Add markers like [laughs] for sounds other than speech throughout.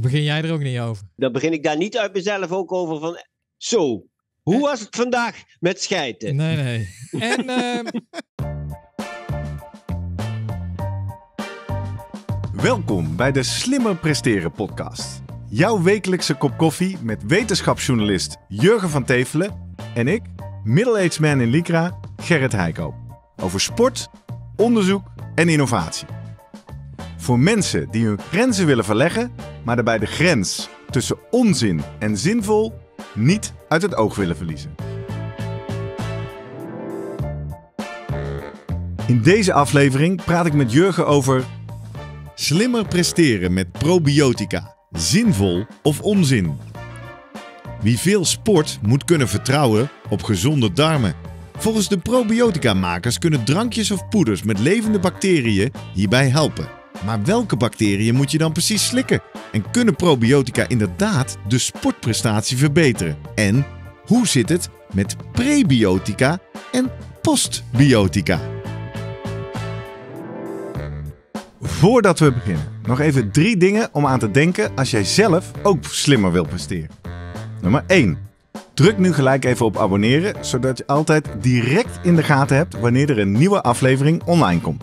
begin jij er ook niet over. Dan begin ik daar niet uit mezelf ook over van. Zo, hoe eh. was het vandaag met scheiden? Nee, nee. [laughs] En. Ehm, Welkom bij de Slimmer Presteren Podcast. Jouw wekelijkse kop koffie met wetenschapsjournalist Jurgen van Tevelen en ik, middle-aged man in Lycra, Gerrit Heiko. Over sport, onderzoek en innovatie. Voor mensen die hun grenzen willen verleggen maar daarbij de grens tussen onzin en zinvol niet uit het oog willen verliezen. In deze aflevering praat ik met Jurgen over slimmer presteren met probiotica, zinvol of onzin. Wie veel sport moet kunnen vertrouwen op gezonde darmen. Volgens de probiotica-makers kunnen drankjes of poeders met levende bacteriën hierbij helpen. Maar welke bacteriën moet je dan precies slikken? En kunnen probiotica inderdaad de sportprestatie verbeteren? En hoe zit het met prebiotica en postbiotica? Voordat we beginnen, nog even drie dingen om aan te denken als jij zelf ook slimmer wil presteren. Nummer 1. Druk nu gelijk even op abonneren, zodat je altijd direct in de gaten hebt wanneer er een nieuwe aflevering online komt.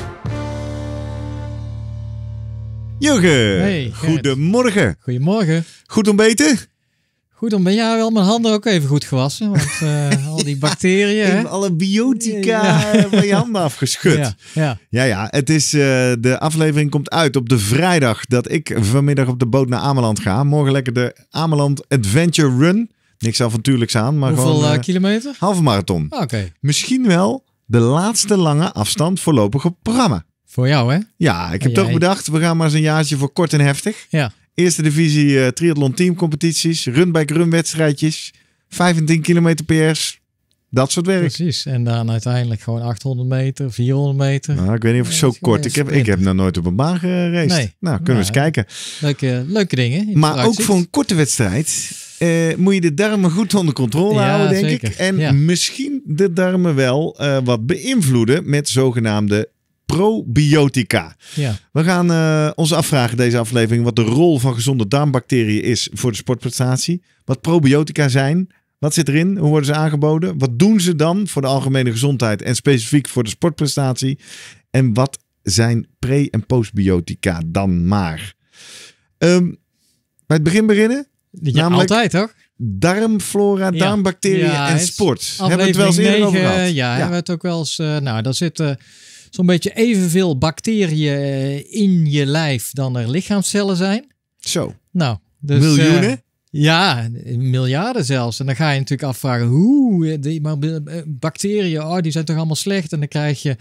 Jurgen, hey, goedemorgen. Goedemorgen. Goed ontbeten? Goed om ja, wel mijn handen ook even goed gewassen. Want eh, [laughs] al die bacteriën. En alle biotica van je handen afgeschud. Ja, ja. ja, het is, eh, de aflevering komt uit op de vrijdag dat ik vanmiddag op de boot naar Ameland ga. Morgen lekker de Ameland Adventure Run. Niks avontuurlijks aan, maar Hoeveel gewoon... Hoeveel eh, kilometer? Halve marathon. Ah, oké. Misschien wel de laatste lange afstand voorlopig op programma. Voor jou, hè? Ja, ik heb toch bedacht, we gaan maar eens een jaartje voor kort en heftig. Ja. Eerste divisie uh, triathlon teamcompetities, run-by-run wedstrijdjes, 15 kilometer PS, dat soort werk. Precies. En dan uiteindelijk gewoon 800 meter, 400 meter. Nou, ik weet niet of ik zo kort. Ik heb, ik heb nog nooit op een baan gereden. Nee. Nou, kunnen we eens kijken. Leuke, leuke dingen. Maar ook voor een korte wedstrijd eh, moet je de darmen goed onder controle houden, denk zeker. ik. En misschien de darmen wel eh, wat beïnvloeden met zogenaamde probiotica. Ja. We gaan uh, ons afvragen deze aflevering wat de rol van gezonde darmbacteriën is voor de sportprestatie. Wat probiotica zijn. Wat zit erin? Hoe worden ze aangeboden? Wat doen ze dan voor de algemene gezondheid en specifiek voor de sportprestatie? En wat zijn pre- en postbiotica dan maar? Um, bij het begin beginnen. Ja, namelijk altijd hoor. Darmflora, darmbacteriën en sport. Hebben we het wel eens eerder over gehad? Ja, hebben we het ook wel eens. Eh, nou, daar zitten. Eh, zo'n beetje evenveel bacteriën eh, in je lijf dan er lichaamcellen zijn. Zo. Nou, dus, Miljoenen? Eh, ja, miljarden zelfs. En dan ga je natuurlijk afvragen, hoe, eh, die, maar bacteriën, oh, die zijn toch allemaal slecht? En dan krijg je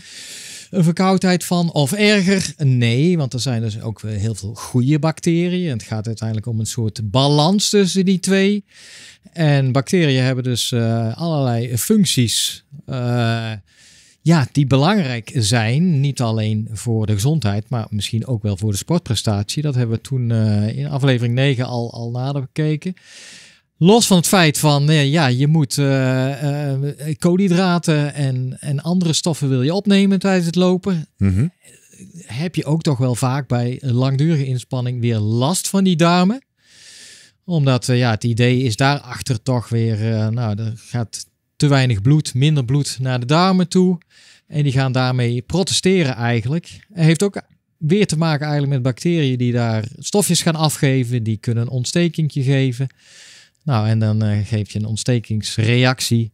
een verkoudheid van of erger? Nee, want er zijn dus ook heel veel goede bacteriën. Het gaat uiteindelijk om een soort balans tussen die twee. En bacteriën hebben dus allerlei functies ja, die belangrijk zijn. Niet alleen voor de gezondheid, maar misschien ook wel voor de sportprestatie. Dat hebben we toen eh, in aflevering 9 al, al nader bekeken. Los van het feit van, eh, ja, je moet eh, koolhydraten en, en andere stoffen wil je opnemen tijdens het lopen. Mhm. Heb je ook toch wel vaak bij langdurige inspanning weer last van die darmen. Omdat, ja, het idee is daarachter toch weer, nou, er gaat te weinig bloed, minder bloed naar de darmen toe. En die gaan daarmee protesteren eigenlijk. Het heeft ook weer te maken eigenlijk met bacteriën die daar stofjes gaan afgeven. Die kunnen een ontstekingje geven. Nou, en dan uh, geef je een ontstekingsreactie.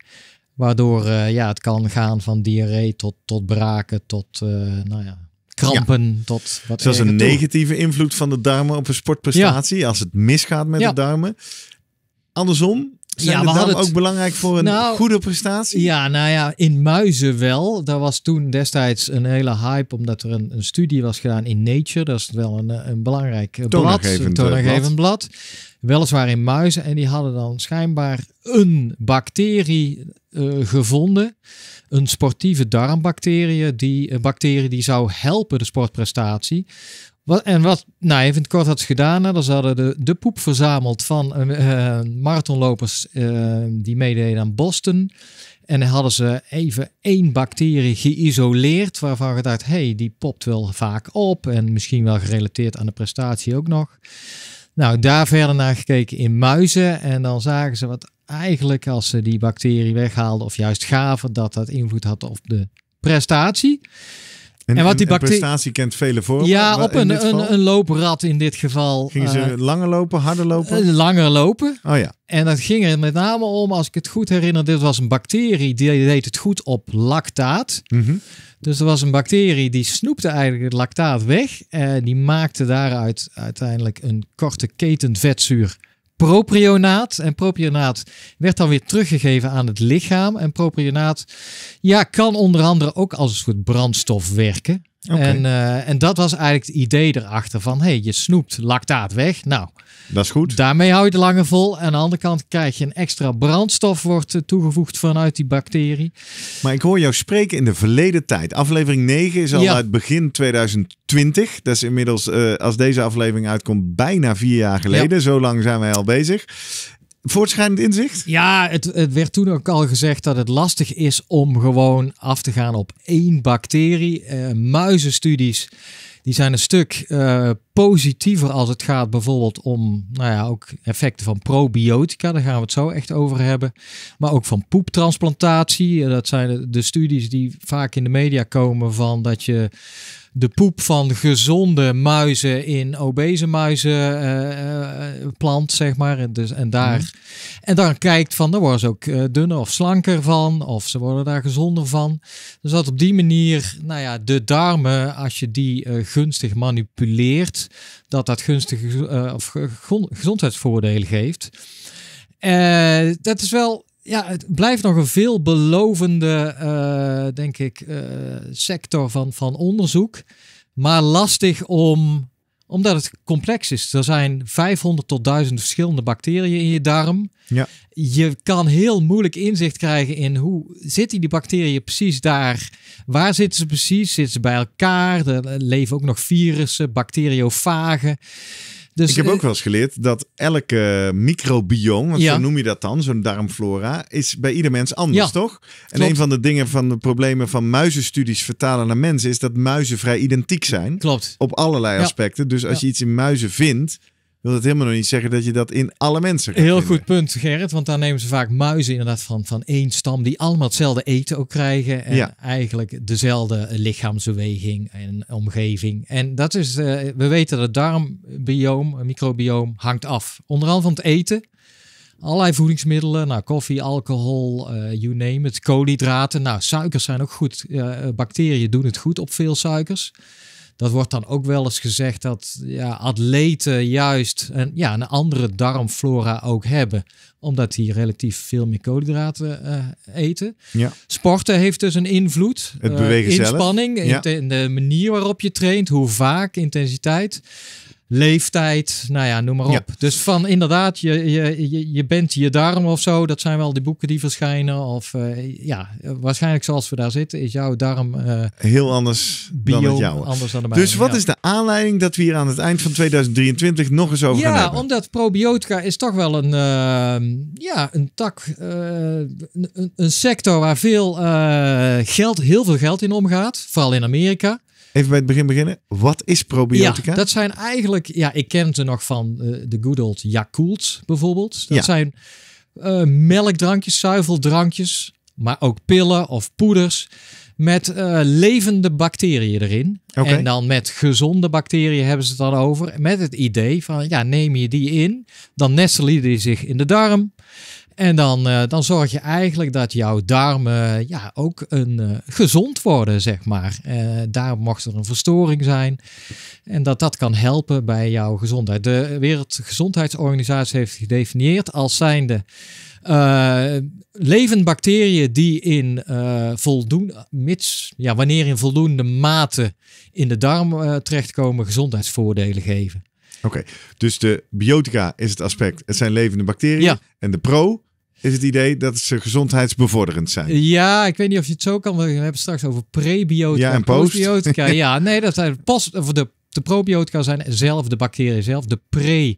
Waardoor eh, ja, het kan gaan van diarree tot, tot braken, tot eh, nou ja, krampen, tot wat Zoals een negatieve invloed van de darmen op een sportprestatie. Als het misgaat met de darmen. Andersom, ja, we hadden het... ook belangrijk voor een nou, goede prestatie? Ja, nou ja, in Muizen wel. Daar was toen destijds een hele hype, omdat er een, een studie was gedaan in Nature. Dat is wel een, een belangrijk eh, blad, een toonaangevend eh, blad. Weliswaar in muizen. En die hadden dan schijnbaar een bacterie eh, gevonden. Een sportieve darmbacterie. Die, een bacterie die zou helpen de sportprestatie wat, en wat nou, even kort had ze gedaan. Hè, dus ze hadden de, de poep verzameld van uh, marathonlopers eh, die meededen aan Boston. En dan hadden ze even één bacterie geïsoleerd. Waarvan gedacht, hé, hey, die popt wel vaak op. En misschien wel gerelateerd aan de prestatie ook nog. Nou, daar verder naar gekeken in muizen. En dan zagen ze wat eigenlijk als ze die bacterie weghaalden of juist gaven, dat dat invloed had op de prestatie. En, en, wat die bacterie... prestatie kent vele vormen. Ja, op een, een, een, looprad in dit geval. Gingen ze eh, langer lopen, harder lopen? Eh, langer lopen. Oh ja. En dat ging er met name om, als ik het goed herinner, dit was een bacterie die deed het goed op lactaat. Mhm. Dus er was een bacterie die snoepte eigenlijk het lactaat weg. En eh, die maakte daaruit uiteindelijk een korte keten vetzuur propionaat. En propionaat werd dan weer teruggegeven aan het lichaam. En propionaat ja, kan onder andere ook als een soort brandstof werken. En, eh, en dat was eigenlijk het idee erachter van, hey, je snoept lactaat weg. Nou, dat is goed. Daarmee hou je het langer vol. En aan de andere kant krijg je een extra brandstof wordt eh, toegevoegd vanuit die bacterie. Maar ik hoor jou spreken in de verleden tijd. Aflevering 9 is al uit begin 2020. Dat is inmiddels, eh, als deze aflevering uitkomt, bijna vier jaar geleden. Zo lang zijn wij al bezig. Voortschrijdend inzicht? Ja, het, het, werd toen ook al gezegd dat het lastig is om gewoon af te gaan op één bacterie. Eh, muizenstudies die zijn een stuk eh, positiever als het gaat bijvoorbeeld om nou ja, ook effecten van probiotica. Daar gaan we het zo echt over hebben. Maar ook van poeptransplantatie. Eh, dat zijn de studies die vaak in de media komen van dat je de poep van gezonde muizen in obese muizen eh, eh, plant, zeg maar. En, dus, en, daar, mhm. en dan kijkt van, daar worden ze ook eh, dunner of slanker van, of ze worden daar gezonder van. Dus dat op die manier, nou ja, de darmen, als je die gunstig manipuleert, dat dat gunstige of gezondheidsvoordelen geeft. dat is wel ja, het blijft nog een veelbelovende, eh, denk ik, eh, sector van, van onderzoek. Maar lastig om, omdat het complex is. Er zijn 500 tot 1000 verschillende bacteriën in je darm. Ja. Je kan heel moeilijk inzicht krijgen in hoe zitten die bacteriën precies daar? Waar zitten ze precies? Zitten ze bij elkaar? Er eh, leven ook nog virussen, bacteriofagen. Dus, ik heb ook eh, wel eens geleerd dat elke microbioom, want zo noem je dat dan, zo'n darmflora, is bij ieder mens anders, toch? En een van de dingen van de problemen van muizenstudies vertalen naar mensen is dat muizen vrij identiek zijn. Klopt. Op allerlei aspecten. Dus als je iets in muizen vindt, wil het helemaal nog niet zeggen dat je dat in alle mensen Heel goed punt, Gerrit. Want daar nemen ze vaak muizen inderdaad van, van één stam. Die allemaal hetzelfde eten ook krijgen. En ja. eigenlijk dezelfde lichaamsbeweging en omgeving. En dat is, eh, we weten dat het darmbioom, eh, microbioom, hangt af. Onder andere van het eten. Allerlei voedingsmiddelen, nou, koffie, alcohol, eh, you name it, koolhydraten. Nou, suikers zijn ook goed. bacteriën doen het goed op veel suikers dat wordt dan ook wel eens gezegd dat ja, atleten juist een, ja, een andere darmflora ook hebben. Omdat die relatief veel meer koolhydraten eh, eten. Ja. Sporten heeft dus een invloed. Het eh, bewegen inspanning, In de manier waarop je traint, hoe vaak, intensiteit leeftijd, nou ja, noem maar op. Dus van inderdaad, je, je, je bent je darm of zo, dat zijn wel die boeken die verschijnen. Of eh, ja, waarschijnlijk zoals we daar zitten, is jouw darm eh, heel anders bio, dan het jouwe. Anders dan de mijne, dus wat is de aanleiding dat we hier aan het eind van 2023 nog eens over ja, gaan hebben? Ja, omdat probiotica is toch wel een, eh, ja, een tak, een, een, sector waar veel geld, heel veel geld in omgaat. Vooral in Amerika. Even bij het begin beginnen. Wat is probiotica? Ja, dat zijn eigenlijk, ja, ik ken ze nog van eh, de good old Yakult bijvoorbeeld. Dat zijn eh, melkdrankjes, zuiveldrankjes, maar ook pillen of poeders met eh, levende bacteriën erin. En dan met gezonde bacteriën hebben ze het dan over. Met het idee van, ja, neem je die in, dan nestelen die zich in de darm. En dan, eh, dan zorg je eigenlijk dat jouw darmen ja, ook een, eh, gezond worden, zeg maar. Eh, daar mocht er een verstoring zijn. En dat dat kan helpen bij jouw gezondheid. De Wereldgezondheidsorganisatie heeft gedefinieerd als zijnde. levend bacteriën die in voldoende, mits, ja, wanneer in voldoende mate in de darm terechtkomen, gezondheidsvoordelen geven. Oké, dus de biotica is het aspect. Het zijn levende bacteriën. En de pro is het idee dat ze gezondheidsbevorderend zijn. Ja, ik weet niet of je het zo kan. We hebben het straks over prebiotica en postbiotica. [laughs] ja, nee, dat zijn pas of de, de probiotica zijn zelf de bacteriën zelf. De pre,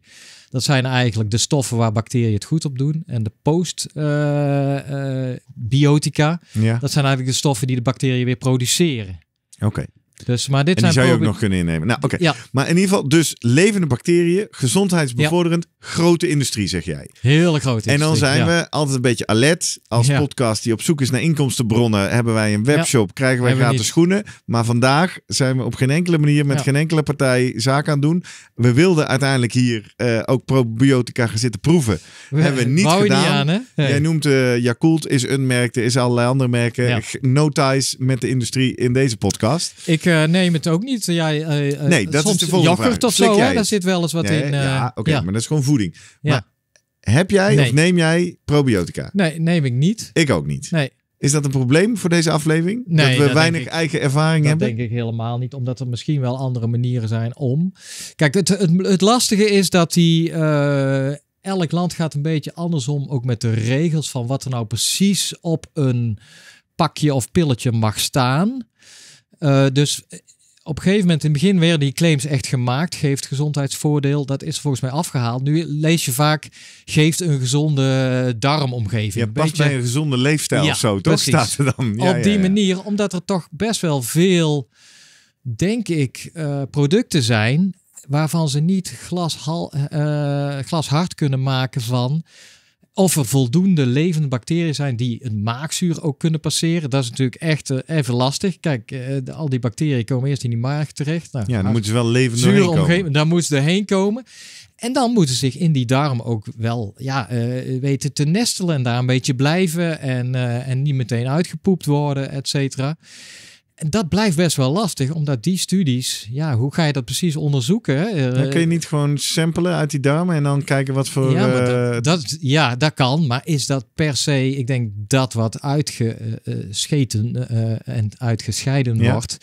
dat zijn eigenlijk de stoffen waar bacteriën het goed op doen. En de post eh, eh, biotica, ja. dat zijn eigenlijk de stoffen die de bacteriën weer produceren. Oké. Dus, maar dit en die zou je ook nog kunnen innemen. Nou, oké. Maar in ieder geval, dus levende bacteriën, gezondheidsbevorderend, grote industrie, zeg jij. Heerlijk grote industrie. En dan zijn we altijd een beetje alert. Als podcast die op zoek is naar inkomstenbronnen, hebben wij een webshop, krijgen wij gratis schoenen. Maar vandaag zijn we op geen enkele manier met geen enkele partij zaak aan het doen. We wilden uiteindelijk hier eh, ook probiotica gaan zitten proeven. We, hebben we niet gedaan. Niet aan, hè? Jij noemt uh, Yakult is een merk, er is allerlei andere merken. No ties met de industrie in deze podcast. Ik eh, neem het ook niet. Jij, uh, nee, dat soms is de volgende vraag. of zo, hè? daar zit wel eens wat in. ja, oké, maar dat is gewoon voeding. Ja. Maar heb jij of neem jij probiotica? Nee, neem ik niet. Ik ook niet. Nee. Is dat een probleem voor deze aflevering? Nee, dat we weinig eigen ervaring hebben? Dat denk ik helemaal niet, omdat er misschien wel andere manieren zijn om. Kijk, het, het, het lastige is dat die elk land gaat een beetje andersom ook met de regels van wat er nou precies op een pakje of pilletje mag staan. Eh, dus eh, op een gegeven moment in het begin werden die claims echt gemaakt. Geeft gezondheidsvoordeel. Dat is volgens mij afgehaald. Nu lees je vaak geeft een gezonde eh, darmomgeving. Ja, past beetje... bij een gezonde leefstijl of zo. Toch staat er dan. Ja, op die manier. Omdat er toch best wel veel, denk ik, producten zijn waarvan ze niet glas, hal, glashard kunnen maken van of er voldoende levende bacteriën zijn die het maagzuur ook kunnen passeren. Dat is natuurlijk echt eh, even lastig. Kijk, eh, al die bacteriën komen eerst in die maag terecht. Nou, ja, dan, moeten ze wel levend komen. Omgeving, dan moeten ze erheen komen. En dan moeten ze zich in die darm ook wel ja, eh, weten te nestelen en daar een beetje blijven. En, en niet meteen uitgepoept worden, et cetera dat blijft best wel lastig, omdat die studies, ja, hoe ga je dat precies onderzoeken? Eh, dan kun je niet gewoon samplen uit die darmen en dan kijken wat voor. Ja, eh, dat, dat, ja dat kan, maar is dat per se, ik denk dat wat uitgescheten eh, en uitgescheiden wordt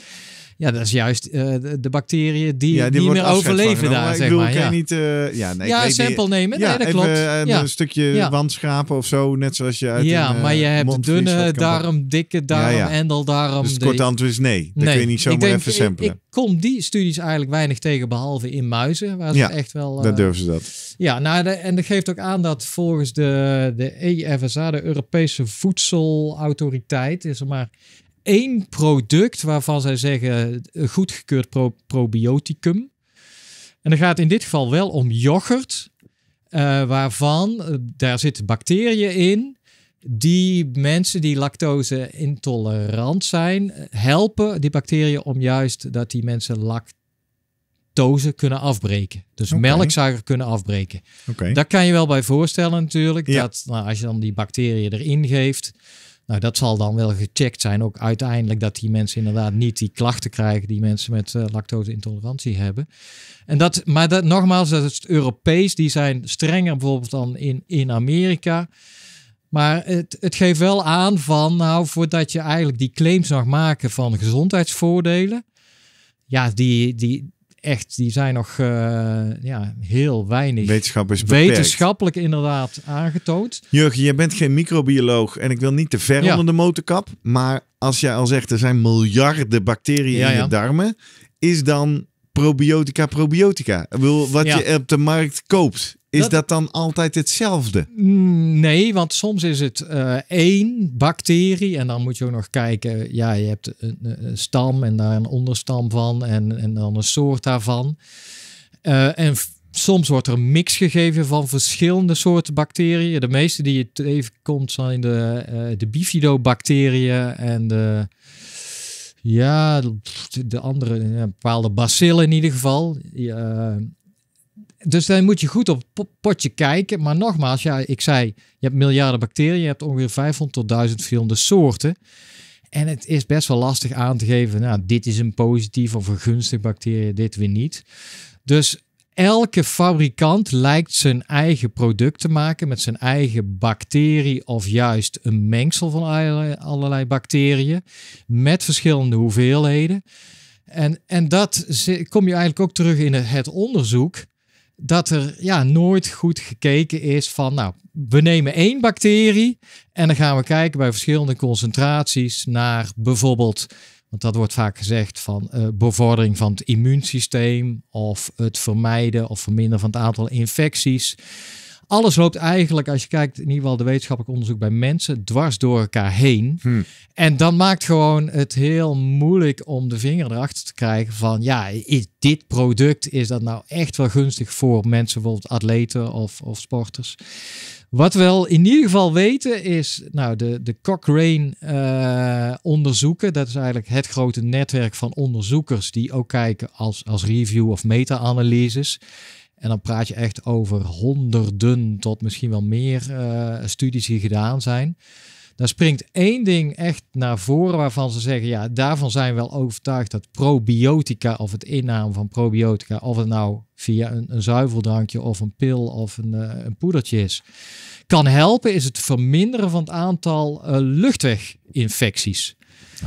ja, dat is juist eh, de bacteriën die, ja, meer overleven daar. Ik zeg bedoel, maar, ja. niet, eh, ja, nee, ja, een sample nemen. Ja, nee, dat klopt. Eh, ja. een stukje wand schrapen of zo, net zoals je uit Ja, maar je hebt dunne darm, dikke darm, endeldarm. Dus het korte antwoord is nee. Dat nee. kun je niet zomaar denk, even samplen. Ik, ik, kom die studies eigenlijk weinig tegen, behalve in muizen, waar ze echt wel... Dat durven ze dat. Ja, nou, en dat geeft ook aan dat volgens de, de EFSA, de Europese Voedselautoriteit, is er maar een product waarvan zij zeggen eh, goedgekeurd probioticum. En dan gaat in dit geval wel om yoghurt, eh, waarvan eh, daar zitten bacteriën in die mensen die lactose intolerant zijn helpen die bacteriën om juist dat die mensen lactose kunnen afbreken. Dus okay. melkzuiger kunnen afbreken. Oké. Daar kan je wel bij voorstellen natuurlijk. Dat, nou, als je dan die bacteriën erin geeft, nou, dat zal dan wel gecheckt zijn, ook uiteindelijk, dat die mensen inderdaad niet die klachten krijgen die mensen met uh, lactose-intolerantie hebben. En dat, maar dat, nogmaals, dat is Europees, die zijn strenger bijvoorbeeld dan in, in Amerika. Maar het, het geeft wel aan van, nou, voordat je eigenlijk die claims mag maken van gezondheidsvoordelen, ja, die, die, echt, die zijn nog eh, ja, heel weinig wetenschappelijk inderdaad aangetoond. Jurgen, je bent geen microbioloog en ik wil niet te ver onder de motorkap. Maar als jij al zegt, er zijn miljarden bacteriën in je darmen. Is dan probiotica, probiotica. Wil, wat je op de markt koopt, is dat, dan altijd hetzelfde? Mm, nee, want soms is het uh, één bacterie en dan moet je ook nog kijken. Ja, je hebt een, stam en daar een onderstam van en, en dan een soort daarvan. Eh, en soms wordt er een mix gegeven van verschillende soorten bacteriën. De meeste die je tegenkomt zijn de, uh, de bifidobacteriën en de ja, de andere, bepaalde bacillen in ieder geval. Ja, eh, dus dan moet je goed op het potje kijken. Maar nogmaals, ja, ik zei, je hebt miljarden bacteriën, je hebt ongeveer 500 tot 1000 verschillende soorten. En het is best wel lastig aan te geven, nou, dit is een positief of een gunstig bacterie, dit weer niet. Dus elke fabrikant lijkt zijn eigen product te maken met zijn eigen bacterie of juist een mengsel van allerlei bacteriën met verschillende hoeveelheden. En, en dat kom je eigenlijk ook terug in het onderzoek. Dat er ja, nooit goed gekeken is van, nou, we nemen één bacterie en dan gaan we kijken bij verschillende concentraties naar bijvoorbeeld want dat wordt vaak gezegd van eh, bevordering van het immuunsysteem of het vermijden of verminderen van het aantal infecties. Alles loopt eigenlijk, als je kijkt, in ieder geval de wetenschappelijk onderzoek bij mensen, dwars door elkaar heen. Hmm. En dan maakt gewoon het heel moeilijk om de vinger erachter te krijgen van, ja, is dit product, is dat nou echt wel gunstig voor mensen, bijvoorbeeld atleten of, of sporters? Wat we wel in ieder geval weten is, nou, de, de Cochrane-onderzoeken, eh, dat is eigenlijk het grote netwerk van onderzoekers die ook kijken als, als review of meta-analyses. En dan praat je echt over honderden tot misschien wel meer eh, studies die gedaan zijn. Dan springt één ding echt naar voren waarvan ze zeggen, ja, daarvan zijn we wel overtuigd dat probiotica of het inname van probiotica, of het nou via een, een zuiveldrankje of een pil of een, eh, een poedertje is, kan helpen, is het verminderen van het aantal uh, luchtweginfecties.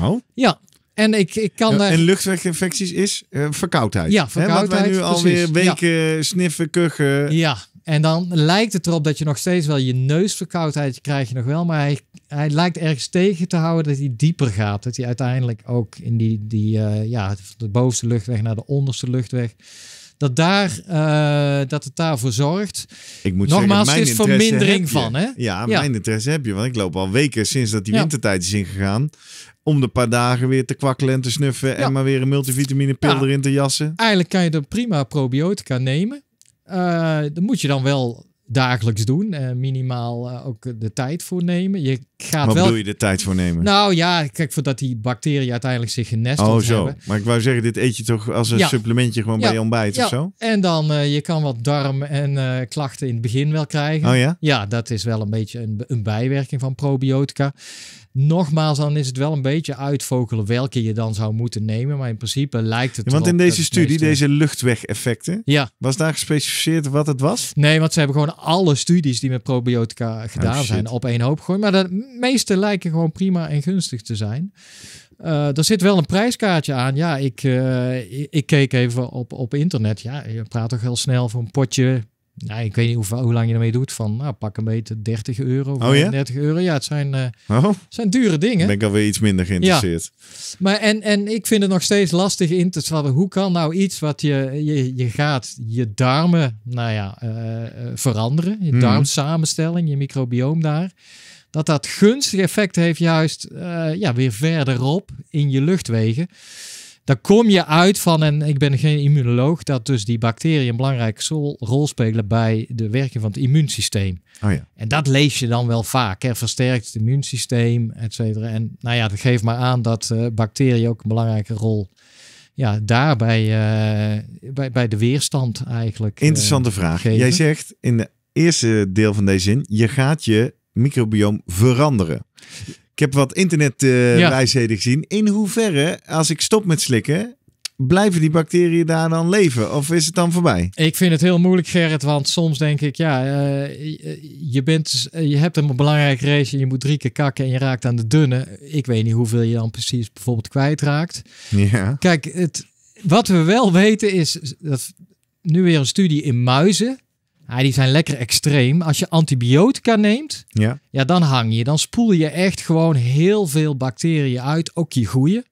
Oh? Ja, en ik, ik kan. Ja, en luchtweginfecties is eh, verkoudheid. Ja, verkoudheid. Hè, wat wij nu alweer weken ja. sniffen, kuchen. Ja, en dan lijkt het erop dat je nog steeds wel je neusverkoudheid krijgt, je nog wel, maar hij, hij lijkt ergens tegen te houden dat hij dieper gaat. Dat hij uiteindelijk ook in die, die eh, ja, de bovenste luchtweg naar de onderste luchtweg, dat, daar, eh, dat het daarvoor zorgt. Ik moet Nogmaals, zeggen, mijn is vermindering van. Ja, mijn interesse heb je, want ik loop al weken sinds dat die wintertijd is ingegaan om de paar dagen weer te kwakkelen en te snuffen en maar weer een multivitamine pil erin te jassen. Eigenlijk kan je er prima probiotica nemen. Uh, dan moet je dan wel dagelijks doen. Uh, minimaal eh, ook de tijd voor nemen. Je gaat Wat wel... je de tijd voor nemen? Nou ja, kijk, voordat die bacteriën uiteindelijk zich genesteld oh, hebben. Oh zo, maar ik wou zeggen, dit eet je toch als een supplementje gewoon bij je ontbijt of zo? en dan eh, je kan wat darm- en klachten in het begin wel krijgen. Oh ja? Ja, dat is wel een beetje een, een bijwerking van probiotica. Nogmaals, dan is het wel een beetje uitvogelen welke je dan zou moeten nemen. Maar in principe lijkt het. Ja, want in deze studie, deze luchtwegeffecten, was daar gespecificeerd wat het was? Nee, want ze hebben gewoon alle studies die met probiotica gedaan oh, zijn op één hoop gooien, Maar de meeste lijken gewoon prima en gunstig te zijn. Uh, er zit wel een prijskaartje aan. Ja, ik, eh, ik, keek even op, op internet. Ja, je praat toch heel snel voor een potje nou, ik weet niet hoe, lang je ermee doet. Van nou, pak een beetje 30 euro of oh, ja? 30 euro. Ja, het zijn, eh, oh. zijn dure dingen. Ben ik alweer iets minder geïnteresseerd. Maar en, en ik vind het nog steeds lastig in te schatten. Hoe kan nou iets wat je, je, je gaat je darmen nou ja, eh, eh, veranderen. Je darm mhm. darmsamenstelling, je microbioom daar dat dat gunstig effect heeft juist ja, weer verderop in je luchtwegen dan kom je uit van, en ik ben geen immunoloog, dat dus die bacteriën een belangrijke rol spelen bij de werking van het immuunsysteem. Oh ja. En dat lees je dan wel vaak. Hè? Versterkt het immuunsysteem, et cetera. En nou ja, dat geeft maar aan dat eh, bacteriën ook een belangrijke rol ja, daarbij eh, bij, bij de weerstand eigenlijk. Eh, Interessante vraag. Jij zegt in de eerste deel van deze zin, je gaat je microbioom veranderen. Ik heb wat internetwijsheden gezien. In hoeverre, als ik stop met slikken, blijven die bacteriën daar dan leven? Of is het dan voorbij? Ik vind het heel moeilijk, Gerrit. Want soms denk ik, ja, eh, je, bent, dus, eh, je hebt een belangrijk race en je moet drie keer kakken en je raakt aan de dunne. Ik weet niet hoeveel je dan precies bijvoorbeeld kwijtraakt. Ja. Kijk, het, wat we wel weten is dat nu weer een studie in muizen. Ja, die zijn lekker extreem. Als je antibiotica neemt, ja. Ja, dan hang je. Dan spoel je echt gewoon heel veel bacteriën uit, ook je goeie.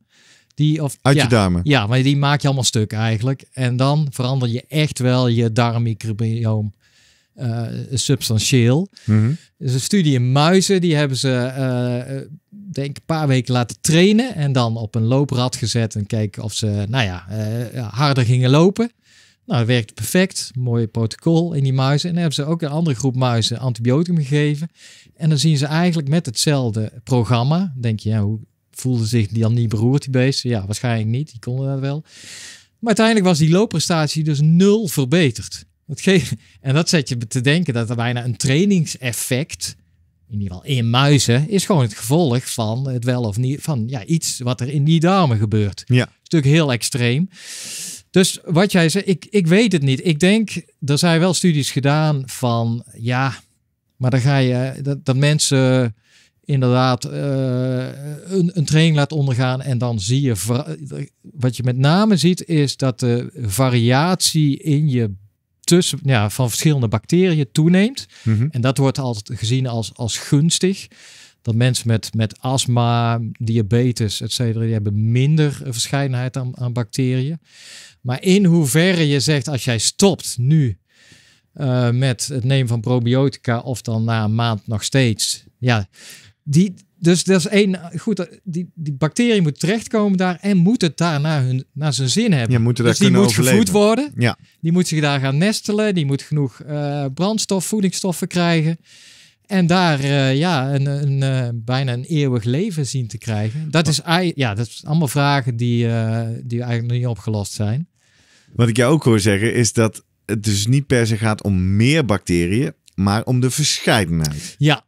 Die, of, uit ja, je darmen? Ja, maar die maak je allemaal stuk eigenlijk. En dan verander je echt wel je darmmicrobioom. Uh, substantieel. Mm Dus een studie in muizen, die hebben ze uh, denk een paar weken laten trainen en dan op een looprad gezet en kijken of ze nou ja, harder gingen lopen. Nou, dat werkt perfect. Mooi protocol in die muizen. En dan hebben ze ook een andere groep muizen antibioticum gegeven. En dan zien ze eigenlijk met hetzelfde programma. denk je, ja, hoe voelden zich die dan niet beroerd, die beesten? Ja, waarschijnlijk niet. Die konden dat wel. Maar uiteindelijk was die loopprestatie dus nul verbeterd. Dat geeft, en dat zet je te denken dat er bijna een trainingseffect, in ieder geval in muizen, is gewoon het gevolg van het wel of niet, van ja, iets wat er in die darmen gebeurt. Ja. Stuk heel extreem. Dus wat jij zei, ik, ik weet het niet. Ik denk, er zijn wel studies gedaan van ja, maar dan ga je dat, mensen inderdaad eh, een, een training laat ondergaan en dan zie je wat je met name ziet is dat de variatie in je tussen ja, van verschillende bacteriën toeneemt mhm. en dat wordt altijd gezien als, als gunstig dat mensen met, met astma, diabetes, et cetera, die hebben minder verscheidenheid aan bacteriën. Maar in hoeverre je zegt, als jij stopt nu eh, met het nemen van probiotica, of dan na een maand nog steeds. Ja, die, dus dat is één. Goed, die, die bacterie moet terechtkomen daar en moet het daar naar, hun, naar zijn zin hebben. Ja, dus die moet overleven. gevoed worden. Ja. Die moet zich daar gaan nestelen. Die moet genoeg eh, brandstof, voedingsstoffen krijgen. En daar eh, ja, een, een, bijna een eeuwig leven zien te krijgen. Dat is, ja, dat is allemaal vragen die, die eigenlijk nog niet opgelost zijn. Wat ik jou ook hoor zeggen is dat het dus niet per se gaat om meer bacteriën, maar om de verscheidenheid. Ja,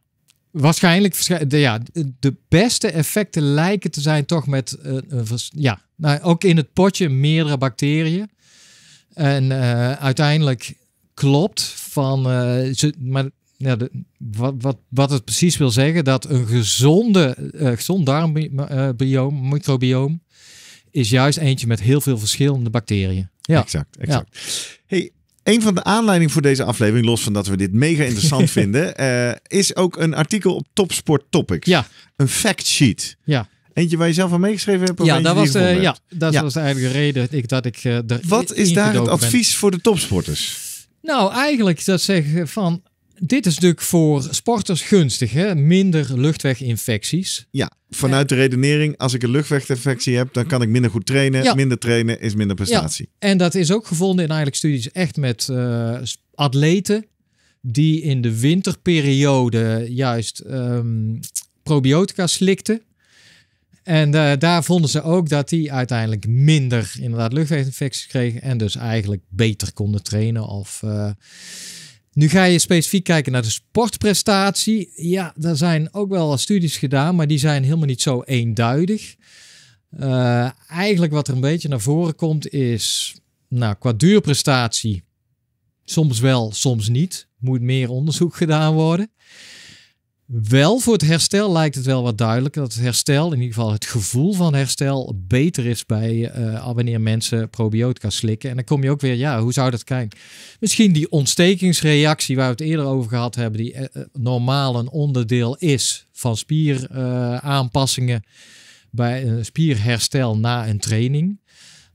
waarschijnlijk. De, ja, de beste effecten lijken te zijn toch met. Eh, ja, nou, ook in het potje meerdere bacteriën. En eh, uiteindelijk klopt van. Eh, ze, maar ja, wat, wat, wat het precies wil zeggen, dat een gezonde, gezond darmbiom microbiome, is juist eentje met heel veel verschillende bacteriën. Ja. Exact, exact. Hey, een van de aanleidingen voor deze aflevering, los van dat we dit mega interessant [laughs] vinden, eh, is ook een artikel op Topsport Topics. Ja. Een fact sheet. Ja. Eentje waar je zelf aan meegeschreven hebt? Eh, ja, dat, was, uh, ja, dat was eigenlijk de reden dat ik, dat ik eh, Wat is daar het advies voor de topsporters? Nou, eigenlijk dat zeggen van dit is natuurlijk voor sporters gunstig, hè? minder luchtweginfecties. Ja, vanuit de redenering, als ik een luchtweginfectie heb, dan kan ik minder goed trainen. Minder trainen is minder prestatie. Ja. En dat is ook gevonden in eigenlijk studies echt met eh, atleten die in de winterperiode juist ehm, probiotica slikten. En eh, daar vonden ze ook dat die uiteindelijk minder inderdaad luchtweginfecties kregen en dus eigenlijk beter konden trainen of... Eh, nu ga je specifiek kijken naar de sportprestatie. Ja, daar zijn ook wel studies gedaan, maar die zijn helemaal niet zo eenduidig. Eh, eigenlijk wat er een beetje naar voren komt is, nou, qua duurprestatie, soms wel, soms niet. Moet meer onderzoek gedaan worden wel voor het herstel lijkt het wel wat duidelijker dat het herstel, in ieder geval het gevoel van herstel, beter is bij uh, wanneer mensen probiotica slikken. En dan kom je ook weer, ja, hoe zou dat kunnen? Misschien die ontstekingsreactie waar we het eerder over gehad hebben, die eh, eh, normaal een onderdeel is van spieraanpassingen bij een spierherstel na een training.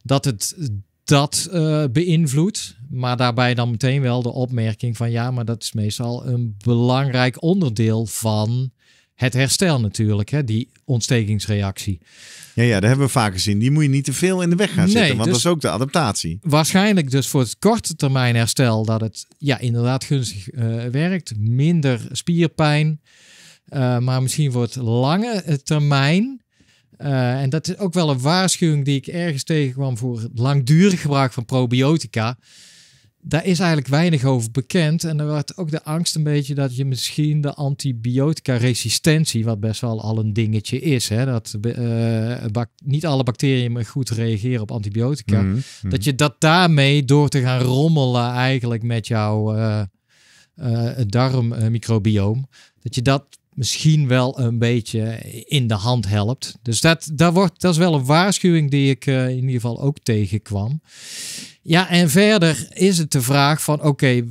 Dat het dat eh, beïnvloedt. Maar daarbij dan meteen wel de opmerking van ja, maar dat is meestal een belangrijk onderdeel van het herstel natuurlijk, hè, die ontstekingsreactie. Ja, ja, dat hebben we vaak gezien. Die moet je niet te veel in de weg gaan zitten, want dus dat is ook de adaptatie. Waarschijnlijk dus voor het korte termijn herstel dat het ja, inderdaad gunstig eh, werkt. Minder spierpijn. Eh, maar misschien voor het lange termijn eh, en dat is ook wel een waarschuwing die ik ergens tegenkwam voor langdurig gebruik van probiotica. Daar is eigenlijk weinig over bekend. En er werd ook de angst een beetje dat je misschien de antibiotica-resistentie, wat best wel al een dingetje is, hè, dat eh, niet alle bacteriën goed reageren op antibiotica, mhm, mhm. dat je dat daarmee door te gaan rommelen eigenlijk met jouw uh, dat je dat misschien wel een beetje in de hand helpt. Dus dat, dat, wordt, dat is wel een waarschuwing die ik eh, in ieder geval ook tegenkwam. Ja, en verder is het de vraag van oké,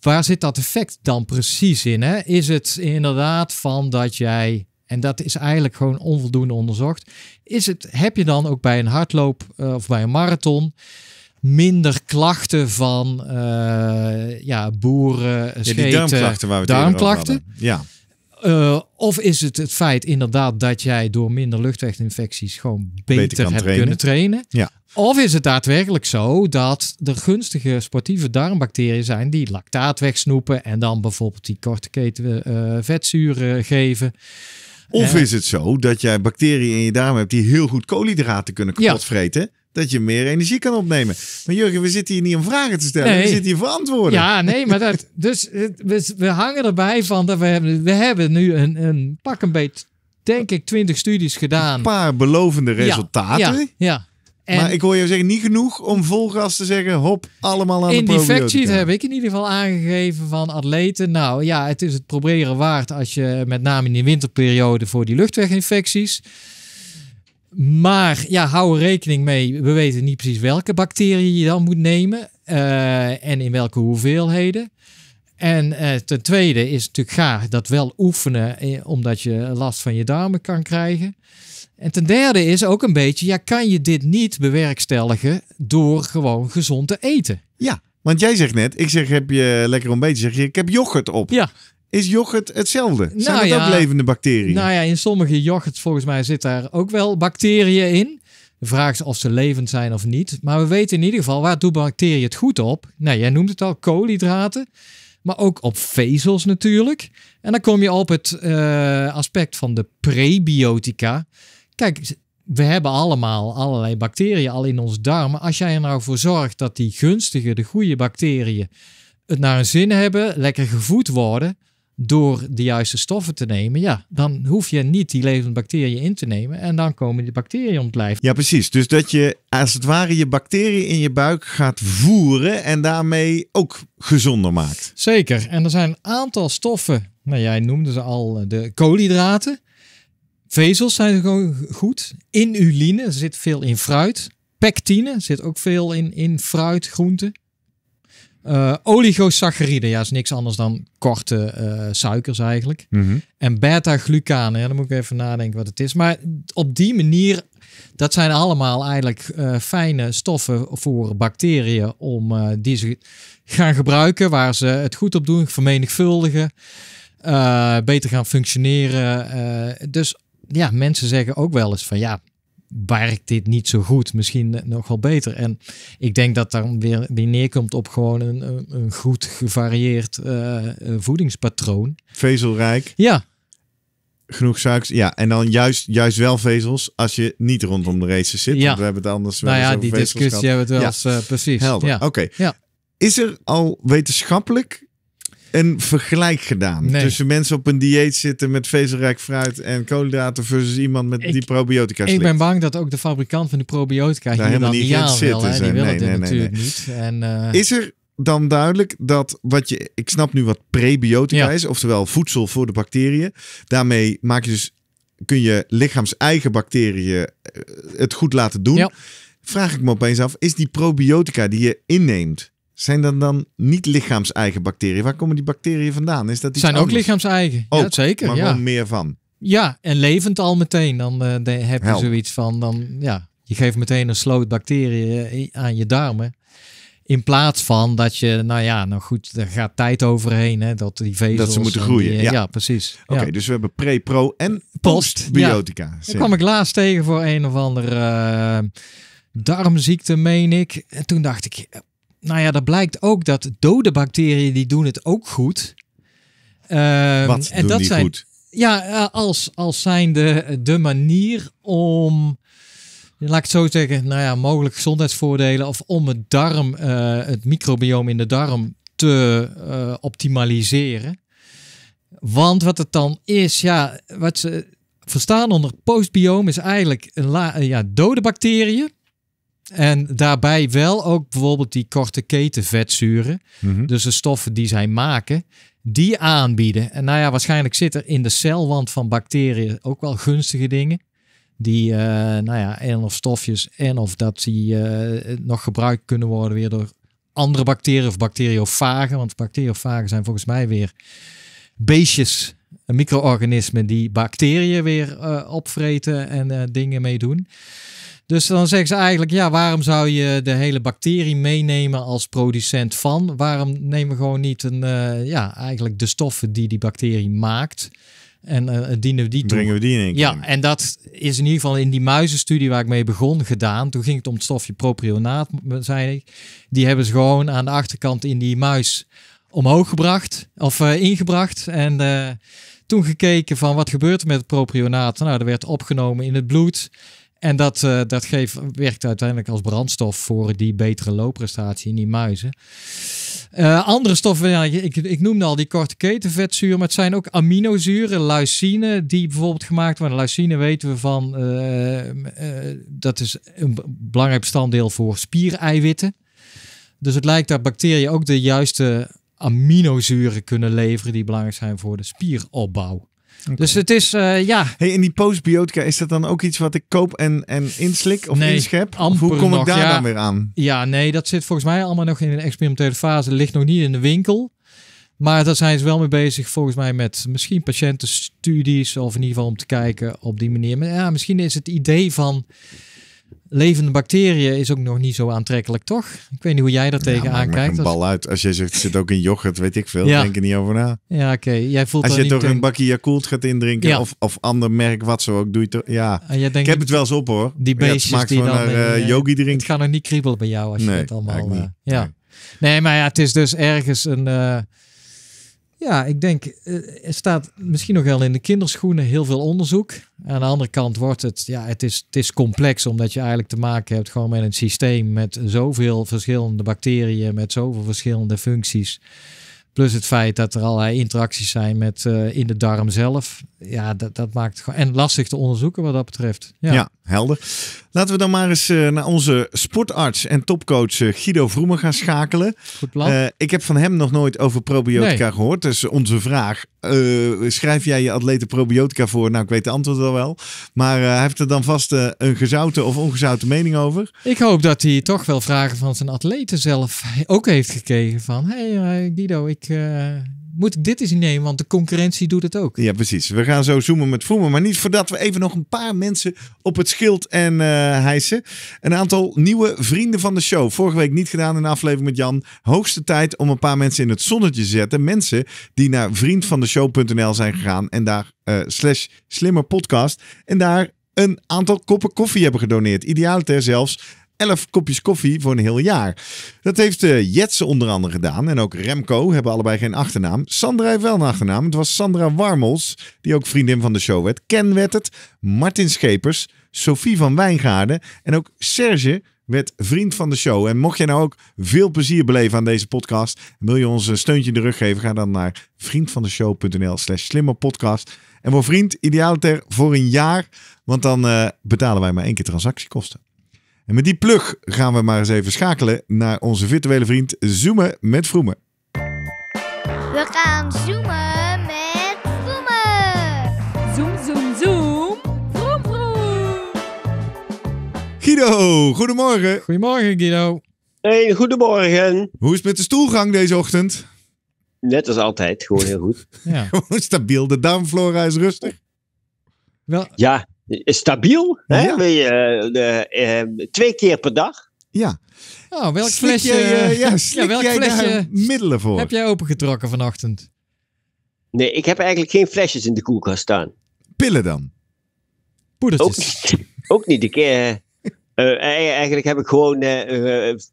waar zit dat effect dan precies in? Hè? Is het inderdaad van dat jij, en dat is eigenlijk gewoon onvoldoende onderzocht, is het, heb je dan ook bij een hardloop eh, of bij een marathon minder klachten van eh, ja, boeren, scheten, ja, die klachten Waar we Ja. Eh, of is het het feit inderdaad dat jij door minder luchtweginfecties gewoon beter, hebt trainen. kunnen trainen? Ja. Of is het daadwerkelijk zo dat er gunstige sportieve darmbacteriën zijn die lactaat wegsnoepen en dan bijvoorbeeld die korte keten eh, vetzuren eh, geven? Of is het zo dat jij bacteriën in je darm hebt die heel goed koolhydraten kunnen kapotvreten? dat je meer energie kan opnemen. Maar Jurgen, we zitten hier niet om vragen te stellen. We zitten hier voor antwoorden. Ja, nee, maar dat, [laughs] dus we, we hangen erbij van dat we hebben, we hebben nu een, een pak een beetje, denk ik, twintig studies gedaan. Een paar belovende resultaten. ja. ja. maar ik hoor jou zeggen, niet genoeg om volgas te zeggen, hop, allemaal aan de de In die factsheet heb ik in ieder geval aangegeven van atleten. Nou ja, het is het proberen waard als je met name in die winterperiode voor die luchtweginfecties. Maar ja, hou er rekening mee. We weten niet precies welke bacteriën je dan moet nemen eh, en in welke hoeveelheden. En eh, ten tweede is natuurlijk ga dat wel oefenen, eh, omdat je last van je darmen kan krijgen. En ten derde is ook een beetje, ja, kan je dit niet bewerkstelligen door gewoon gezond te eten? Ja, want jij zegt net, ik zeg heb je lekker beetje zeg je ik heb yoghurt op. Ja. Is yoghurt hetzelfde? Nou zijn dat ook levende bacteriën? Nou ja, in sommige yoghurt volgens mij zit daar ook wel bacteriën in. De vraag is of ze levend zijn of niet. Maar we weten in ieder geval waar doen bacteriën het goed op. Nou, jij noemt het al, koolhydraten. Maar ook op vezels natuurlijk. En dan kom je op het eh, aspect van de prebiotica. Kijk, we hebben allemaal allerlei bacteriën al in ons darmen. Als jij er nou voor zorgt dat die gunstige, de goede bacteriën het naar hun zin hebben, lekker gevoed worden, door de juiste stoffen te nemen, ja, dan hoef je niet die levende bacteriën in te nemen en dan komen die bacteriën om het lijf. Ja, precies. Dus dat je als het ware je bacteriën in je buik gaat voeren en daarmee ook gezonder maakt. Zeker. En er zijn een aantal stoffen, nou jij noemde ze al, eh, de koolhydraten. Vezels zijn gewoon goed. Inuline, er zit veel in fruit. Pectine zit ook veel in, in fruit, groenten. Uh, eh, oligosacchariden, ja, is niks anders dan korte eh, suikers eigenlijk. Mhm. En beta-glucanen, ja, dan moet ik even nadenken wat het is. Maar op die manier, dat zijn allemaal eigenlijk eh, fijne stoffen voor bacteriën om die ze gaan gebruiken, waar ze het goed op doen, vermenigvuldigen, beter gaan functioneren. dus ja, mensen zeggen ook wel eens van ja, werkt dit niet zo goed, misschien nog wel beter. En ik denk dat daar weer, weer neerkomt op gewoon een, een goed gevarieerd eh, eh, voedingspatroon. Vezelrijk. Ja. Genoeg suikers. Ja, en dan juist, juist wel vezels als je niet rondom de race zit. Ja. Want we hebben het anders nou wel nou ja, die discussie hebben we het wel eens eh, precies. Helder, ja. oké. Ja. Is er al wetenschappelijk een vergelijk gedaan. Tussen mensen op een dieet zitten met vezelrijk fruit en koolhydraten versus iemand met die probiotica Ik ben bang dat ook de fabrikant van de probiotica Daar hier dan niet aan wil. Die wil nee, nee, natuurlijk niet. En, eh, Is er dan duidelijk dat wat je... Ik snap nu wat prebiotica is, oftewel voedsel voor de bacteriën. Daarmee maak je dus, kun je lichaams-eigen bacteriën eh, het goed laten doen. Vraag ik me opeens af, is die probiotica die je inneemt zijn dat dan niet lichaams-eigen bacteriën? Waar komen die bacteriën vandaan? Is dat die zijn ook lichaams-eigen. ja, oh, zeker. Maar ja. meer van. Ja, en levend al meteen. Dan eh, heb je zoiets van, dan, ja, je geeft meteen een sloot bacteriën eh, aan je darmen. In plaats van dat je, nou ja, nou goed, er gaat tijd overheen. Hè, dat die vezels... Dat ze moeten groeien. Eh, ja. precies. Oké, dus we hebben pre, pro en postbiotica. Post, ja. Daar kwam ik laatst tegen voor een of andere darmziekte, meen ik. En toen dacht ik, nou ja, dat blijkt ook dat dode bacteriën die doen het ook goed. Ehm, wat en doen dat die zijn, goed? Ja, eh, als, als zijn de, de manier om, laat ik het zo zeggen, nou ja, mogelijk gezondheidsvoordelen of om het darm, eh, het microbioom in de darm te eh, optimaliseren. Want wat het dan is, ja, wat ze verstaan onder postbioom is eigenlijk een la, ja, dode bacteriën en daarbij wel ook bijvoorbeeld die korte keten vetzuren. Mhm. Dus de stoffen die zij maken, die aanbieden. En nou ja, waarschijnlijk zit er in de celwand van bacteriën ook wel gunstige dingen. Die, eh, nou ja, en of stofjes en of dat die eh, nog gebruikt kunnen worden weer door andere bacteriën of bacteriofagen. Want bacteriofagen zijn volgens mij weer beestjes, micro-organismen die bacteriën weer uh, opvreten en dingen mee doen. Dus dan zeggen ze eigenlijk, ja, waarom zou je de hele bacterie meenemen als producent van? Waarom nemen we gewoon niet een, eh, ja, eigenlijk de stoffen die die bacterie maakt? En eh, eh, dienen we die toe. Brengen we die in Ja, en dat is in ieder geval in die muizenstudie waar ik mee begon gedaan. Toen ging het om het stofje propionaat, zei ik. Die hebben ze gewoon aan de achterkant in die muis omhoog gebracht. Of ingebracht. En toen gekeken van wat gebeurt er met het propionaat. Nou, dat werd opgenomen in het bloed. En dat, uh, dat geeft, werkt uiteindelijk als brandstof voor die betere loopprestatie in die muizen. Eh, andere stoffen, ja, ik, ik noemde al die korte ketenvetzuur, maar het zijn ook aminozuren, leucine, die bijvoorbeeld gemaakt worden. Leucine weten we van, eh, dat is een belangrijk bestanddeel voor spiereiwitten. Dus het lijkt dat bacteriën ook de juiste aminozuren kunnen leveren die belangrijk zijn voor de spieropbouw. Dus het is, uh, ja. Hey, in die postbiotica, is dat dan ook iets wat ik koop en, en inslik of inschep? hoe kom ik daar dan weer aan? Ja, nee, dat zit volgens mij allemaal nog in een experimentele fase. Ligt nog niet in de winkel. Maar daar zijn ze wel mee bezig, volgens mij, met misschien patiëntenstudies. Of in ieder geval om te kijken op die manier. Maar ja, misschien is het idee van levende bacteriën is ook nog niet zo aantrekkelijk, toch? Ik weet niet hoe jij daar tegenaan ja, er een bal uit. Als jij zegt, zit ook in yoghurt, weet ik veel. Ja. Denk er niet over na. Ja, oké. Jij voelt Als je toch een bakje Yakult gaat indrinken of, of ander merk, wat zo ook, doe je toch... Ja, ah, ik heb het wel eens op, hoor. Die beestjes ja, die dan... Naar, eh, eh, yogi drinken. Het gaat nog niet kriebelen bij jou als je het allemaal... Eh, nee, maar ja, het is dus ergens een... Ja, ik denk, eh, er staat misschien nog wel in de kinderschoenen heel veel onderzoek. Aan de andere kant wordt het, ja, het is, het is complex omdat je eigenlijk te maken hebt gewoon met een systeem met zoveel verschillende bacteriën, met zoveel verschillende functies. Plus het feit dat er allerlei interacties zijn met eh, in de darm zelf. Ja, dat, dat maakt het gewoon. En lastig te onderzoeken wat dat betreft. ja helder. Laten we dan maar eens eh, naar onze sportarts en topcoach eh, Guido Vroemen gaan schakelen. Goed plan. Eh, ik heb van hem nog nooit over probiotica gehoord. Dus onze vraag, schrijf jij je atleten probiotica voor? Nou, ik weet de antwoord al wel. Maar heeft er dan vast een gezouten of ongezouten mening over. Ik hoop dat hij toch wel vragen van zijn atleten zelf ook heeft gekregen. Van, hey Guido, ik moet ik dit eens nemen, want de concurrentie doet het ook. Ja, precies. We gaan zo zoomen met Vroemen, maar niet voordat we even nog een paar mensen op het schild en uh, hijsen. Een aantal nieuwe vrienden van de show. Vorige week niet gedaan in de aflevering met Jan. Hoogste tijd om een paar mensen in het zonnetje te zetten. Mensen die naar vriendvandeshow.nl zijn gegaan en daar uh, slash slimmer podcast en daar een aantal koppen koffie hebben gedoneerd. Idealiter zelfs. 11 kopjes koffie voor een heel jaar. Dat heeft uh, eh, Jetsen onder andere gedaan. En ook Remco hebben allebei geen achternaam. Sandra heeft wel een achternaam. Het was Sandra Warmels, die ook vriendin van de show werd. Ken werd het. Martin Schepers. Sophie van Wijngaarden. En ook Serge werd vriend van de show. En mocht je nou ook veel plezier beleven aan deze podcast. Wil je ons een steuntje in de rug geven? Ga dan naar vriendvandeshow.nl slash slimmerpodcast. En voor vriend, idealiter voor een jaar. Want dan eh, betalen wij maar één keer transactiekosten. En met die plug gaan we maar eens even schakelen naar onze virtuele vriend Zoomen met Vroemen. We gaan zoomen met Vroemen. Zoom, zoom, zoom. Vroom, vroom. Guido, goedemorgen. Goedemorgen Guido. Hey, goedemorgen. Hoe is met de stoelgang deze ochtend? Net als altijd, gewoon heel goed. ja. [laughs] stabiel. De darmflora is rustig. Wel, ja, stabiel. Hè? Eh, ehm, twee keer per dag. Ja. Oh, welk flesje, eh, eh, ja, welk flesje middelen voor? Heb jij opengetrokken vanochtend? Nee, ik heb eigenlijk geen flesjes in de koelkast staan. Pillen dan? Poedertjes. Ook, ook niet. eigenlijk heb ik gewoon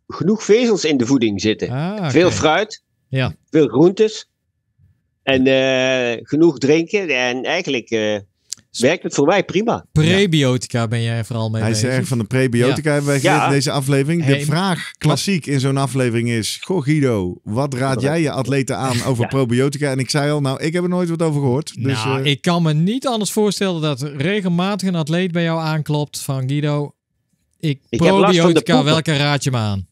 genoeg vezels in de voeding zitten. Ah, veel fruit, ja. veel groentes en genoeg drinken. En eigenlijk werkt het voor mij prima. Prebiotica ben jij vooral mee Hij bezig. is erg van de prebiotica, ja. hebben wij geleerd in deze aflevering. de vraag klassiek in zo'n aflevering is... Goh Guido, wat raad jij je atleten aan [laughs] over probiotica? En ik zei al, nou, ik heb er nooit wat over gehoord. Nou, dus, nou, ik kan me niet anders voorstellen dat regelmatig een atleet bij jou aanklopt van... Guido, ik, probiotica, welke raad je me aan?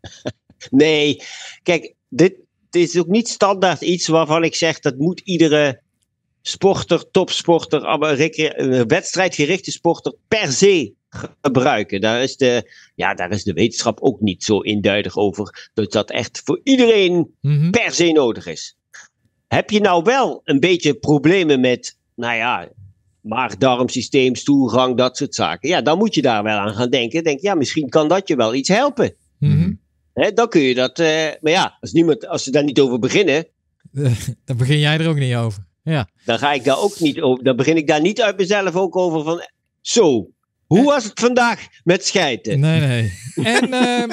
[laughs] nee, kijk, dit, dit is ook niet standaard iets waarvan ik zeg... dat moet iedere sporter, topsporter, eh, wedstrijdgerichte sporter per se gebruiken. Daar is, de, ja, daar is de wetenschap ook niet zo induidig over dat dat echt voor iedereen mhm. per se nodig is. Heb je nou wel een beetje problemen met, nou ja, maag-darmsysteem, dat soort zaken? Ja, dan moet je daar wel aan gaan denken. Denk, ja, misschien kan dat je wel iets helpen. He, mhm. mhm. dan kun je dat, eh, maar ja, als, niemand, als ze daar niet over beginnen. [laughs] dan begin jij er ook niet over. Ja. Dan ga ik daar ook niet over. Dan begin ik daar niet uit mezelf ook over van. Zo, hoe was het vandaag met scheiden? Nee, nee. En, ehm,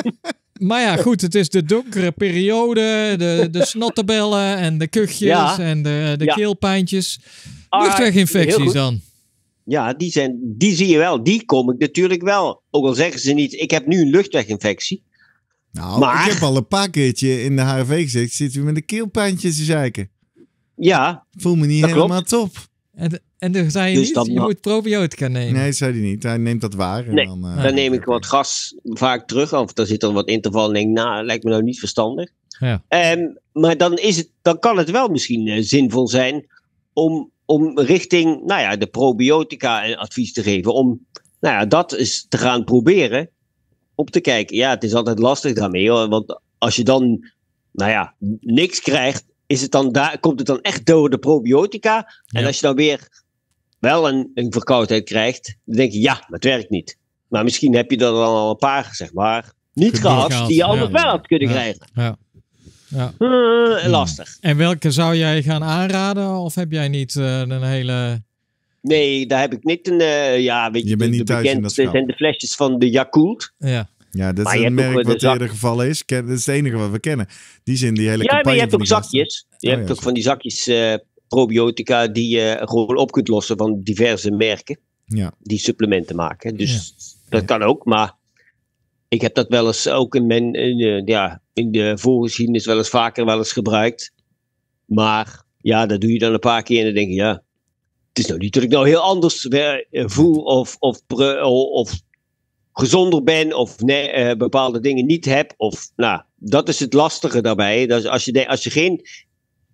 [laughs] maar ja, goed, het is de donkere periode, de, de snottebellen en de kuchjes en de, de ja. keelpijntjes. Ah, Luchtweginfecties dan. Ja, die, zijn, die zie je wel. Die kom ik natuurlijk wel. Ook al zeggen ze niet, ik heb nu een luchtweginfectie. Nou, maar... ik heb al een paar keertje in de HRV gezegd, zitten we met de keelpijntjes te zeiken. Ja. Ik voel me niet helemaal top. En, en dan zei je dus niet, je moet probiotica nemen. Nee, zei hij niet. Hij neemt dat waar. En dan, eh, dan neem ik wat gas vaak terug. Of dan zit er wat interval en denk nou, lijkt me nou niet verstandig. Ja. Ehm, maar dan, is het, dan kan het wel misschien eh, zinvol zijn om, om richting nou ja, de probiotica en advies te geven. Om nou ja, dat eens te gaan proberen op te kijken. Ja, het is altijd lastig daarmee. want als je dan nou ja, niks krijgt is het dan daar, komt het dan echt door de probiotica? En als je dan weer wel een, een verkoudheid krijgt, dan denk je, ja, dat werkt niet. Maar misschien heb je er dan al een paar, zeg maar, niet gehad, die je anders wel had kunnen krijgen. Ja. Ja. Eh, hmm. lastig. En welke zou jij gaan aanraden? Of heb jij niet eh, een hele. Nee, daar heb ik niet een. Eh, ja, weet je, bent de, niet thuis in dat zijn de flesjes van de Yakult. Ja. Ja, dat is een merk eh, wat eerder gevallen is. Dat is het enige wat we kennen. Die zin, die hele ja, campagne. Ja, je hebt ook zakjes. Je oh, hebt ook van die zakjes eh, probiotica die je gewoon op kunt lossen van diverse merken. Ja. Die supplementen maken. Dus dat kan ook, maar ik heb dat wel eens ook in, mijn, de, ja, in de voorgeschiedenis wel eens vaker wel eens gebruikt. Maar ja, dat doe je dan een paar keer en dan denk je, ja, het is nou niet dat ik nou heel anders eh, voel of, of, of, gezonder ben of eh, bepaalde dingen niet heb. Of, nou, dat is het lastige daarbij. Dat als, je als je geen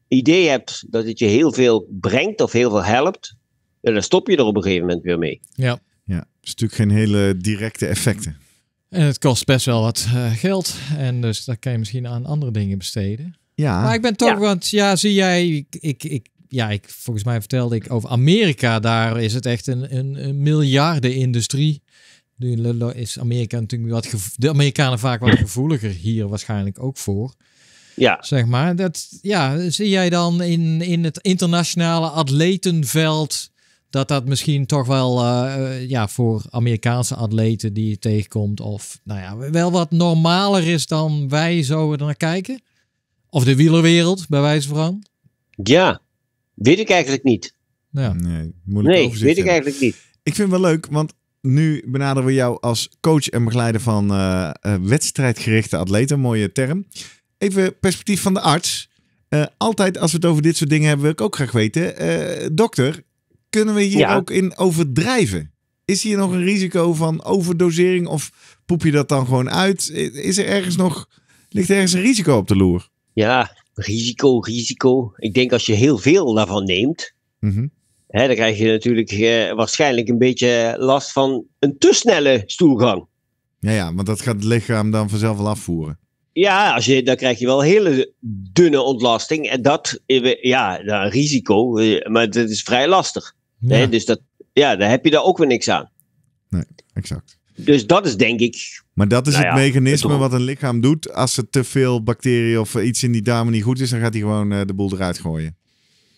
idee hebt dat het je heel veel brengt of heel veel helpt, dan stop je er op een gegeven moment weer mee. Ja, ja is natuurlijk geen hele directe effecten. En het kost best wel wat eh, geld. En dus daar kan je misschien aan andere dingen besteden. Ja. Maar ik ben toch, want ja, zie jij, ik, ik, ja, ik, volgens mij vertelde ik over Amerika. Daar is het echt een, een, een miljardenindustrie. Nu is Amerika natuurlijk wat de Amerikanen vaak wat gevoeliger hier waarschijnlijk ook voor. Ja. Zeg maar. Dat, ja, zie jij dan in, in het internationale atletenveld dat dat misschien toch wel eh, eh, ja, voor Amerikaanse atleten die je tegenkomt, of nou ja, wel wat normaler is dan wij zo naar kijken? Of de wielerwereld, bij wijze van? Ja, weet ik eigenlijk niet. Ja. Nee, moeilijk nee weet ik eigenlijk niet. Ik vind het wel leuk, want nu benaderen we jou als coach en begeleider van eh, eh, wedstrijdgerichte atleten. Mooie term. Even perspectief van de arts. Eh, altijd als we het over dit soort dingen hebben, wil ik ook graag weten. dokter, kunnen we hier ook in overdrijven? Is hier nog een risico van overdosering of poep je dat dan gewoon uit? Is er ergens nog, ligt er ergens een risico op de loer? Ja, risico, risico. Ik denk als je heel veel daarvan neemt, mm Hè, dan krijg je natuurlijk eh, waarschijnlijk een beetje last van een te snelle stoelgang. Ja, ja, want dat gaat het lichaam dan vanzelf wel afvoeren. Ja, als je, dan krijg je wel hele dunne ontlasting. En dat, eh, ja, een risico, eh, maar dat is vrij lastig. Hè, dus dat, ja, daar heb je daar ook weer niks aan. Nee, exact. Dus dat is denk ik. Maar dat is nou het mechanisme wat een lichaam doet. Als er te veel bacteriën of iets in die darmen niet goed is, dan gaat hij gewoon de boel eruit gooien.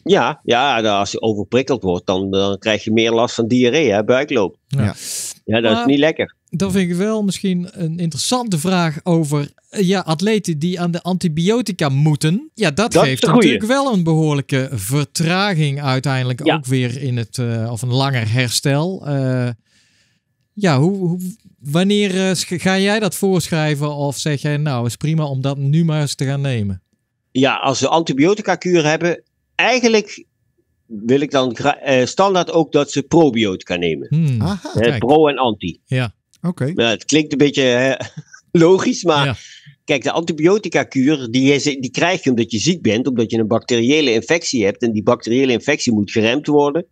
Ja, ja nou, als je overprikkeld wordt, dan, dan krijg je meer last van diarree, hè, buikloop. Ja, ja dat is niet lekker. Dan vind ik wel misschien een interessante vraag over eh, ja, atleten die aan de antibiotica moeten. Ja, dat, geeft natuurlijk wel een behoorlijke vertraging uiteindelijk ook weer in het, eh, of een langer herstel. Eh, ja, hoe, hoe wanneer ga jij dat voorschrijven of zeg jij nou, is prima om dat nu maar eens te gaan nemen? Ja, als ze antibiotica kuur hebben, eigenlijk wil ik dan eh, standaard ook dat ze probiotica nemen. Hmm. pro en anti. Ja, oké. Nou, het klinkt een beetje [laughs] logisch, maar kijk, de antibiotica-kuur die, die krijg je omdat je ziek bent, omdat je een bacteriële infectie hebt en die bacteriële infectie moet geremd worden.